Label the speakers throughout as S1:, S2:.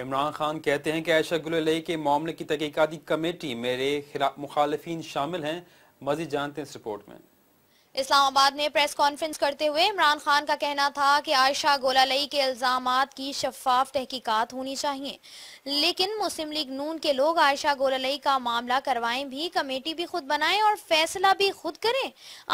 S1: عمران خان کہتے ہیں کہ ایشہ گل علیہ کے معاملے کی تحقیقاتی کمیٹی میرے مخالفین شامل ہیں مزید جانتے ہیں اس رپورٹ میں اسلام آباد میں پریس کانفرنس کرتے ہوئے عمران خان کا کہنا تھا کہ عائشہ گلا لئی کے الزامات کی شفاف تحقیقات ہونی چاہیے لیکن مسلم لیگ نون کے نو عائشہ معاملہ کروائیں بھی کمیٹی بھی خود بنائیں اور فیصلہ بھی خود کریں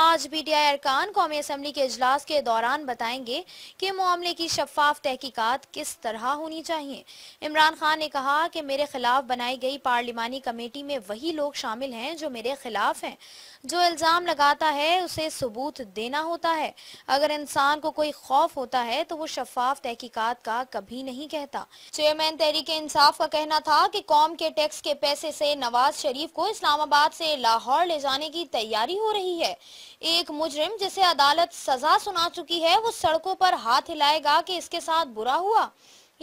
S1: آج بی آئی ارکان قومی اسمبلی کے اجلاس کے دوران بتائیں گے کہ معاملے کی شفاف تحقیقات کس طرح ہونی چاہیے عمران خان نے کہا کہ میرے خلاف بنائی گئی پارلیمانی کمیٹی میں وہی لوگ شامل ہیں جو میرے خلاف ہیں جو الزام لگاتا ہے اسے ثبوت دینا ہوتا ہوتا ہے ہے اگر انسان کو کوئی خوف تو وہ شفاف تحقیقات کا کبھی نہیں کہتا چیئرمین تحریک انصاف کا کہنا تھا کہ قوم کے ٹیکس کے پیسے سے نواز شریف کو اسلام آباد سے لاہور لے جانے کی تیاری ہو رہی ہے ایک مجرم جسے عدالت سزا سنا چکی ہے وہ سڑکوں پر ہاتھ ہلائے گا کہ اس کے ساتھ برا ہوا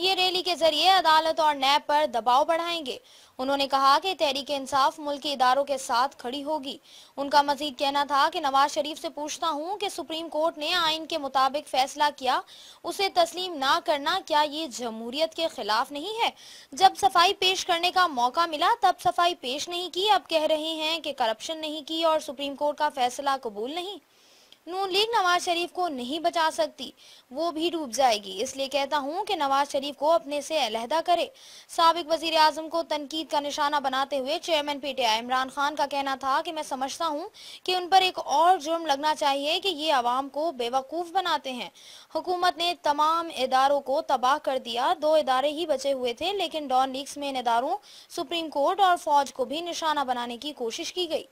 S1: یہ ریلی کے ذریعے عدالت اور نیب پر دباؤ بڑھائیں گے انہوں نے کہا کہ تحریک انصاف ملکی اداروں کے ساتھ کھڑی ہوگی ان کا مزید کہنا تھا کہ نواز شریف سے پوچھتا ہوں کہ سپریم کورٹ نے آئین کے مطابق فیصلہ کیا اسے تسلیم نہ کرنا کیا یہ جمہوریت کے خلاف نہیں ہے جب صفائی پیش کرنے کا موقع ملا تب صفائی پیش نہیں کی اب کہہ رہے ہیں کہ کرپشن نہیں کی اور سپریم کورٹ کا فیصلہ قبول نہیں نون لیگ نواز شریف کو نہیں بچا سکتی وہ بھی ڈوب جائے گی اس لیے کہتا ہوں کہ نواز شریف کو اپنے سے علیحدہ کرے سابق وزیر اعظم کو تنقید کا نشانہ بناتے ہوئے چیئرمین عمران خان کا کہنا تھا کہ میں سمجھتا ہوں کہ ان پر ایک اور جرم لگنا چاہیے کہ یہ عوام کو بے وقوف بناتے ہیں حکومت نے تمام اداروں کو تباہ کر دیا دو ادارے ہی بچے ہوئے تھے لیکن ڈان لیگز میں ان اداروں سپریم کورٹ اور فوج کو بھی نشانہ بنانے کی کوشش کی گئی